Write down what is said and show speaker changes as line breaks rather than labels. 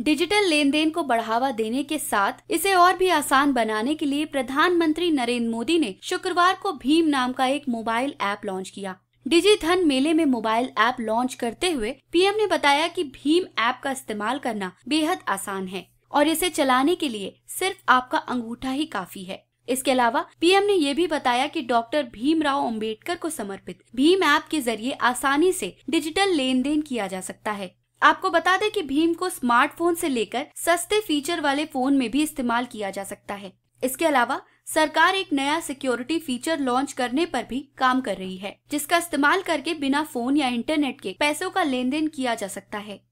digital लेन then को बढ़ावा देने के साथ इसे और भी आसान बनाने के लिए प्रधानमंत्री नरेंद्र मोदी ने शुक्रवार को भीम नाम का एक मोबाइल ऐप लॉन्च किया डिजी धन मेले में मोबाइल ऐप लॉन्च करते हुए पीएम ने बताया कि भीम ऐप का इस्तेमाल करना बेहद आसान है और इसे चलाने के लिए सिर्फ आपका अंगूठा ही काफी है इसके अलावा पीएम ने ये भी बताया कि डॉक्टर भीमराव अंबेडकर को समर्पित भीम ऐप के जरिए आसानी से डिजिटल लेन देन किया जा सकता है आपको बता दें कि भीम को स्मार्टफोन से लेकर सस्ते फीचर वाले फोन में भी इस्तेमाल किया जा सकता है इसके अलावा सरकार एक नया सिक्योरिटी फीचर लॉन्च करने पर भी काम कर रही है जिसका इस्तेमाल करके बिना फोन या इंटरनेट के पैसों का लेन देन किया जा सकता है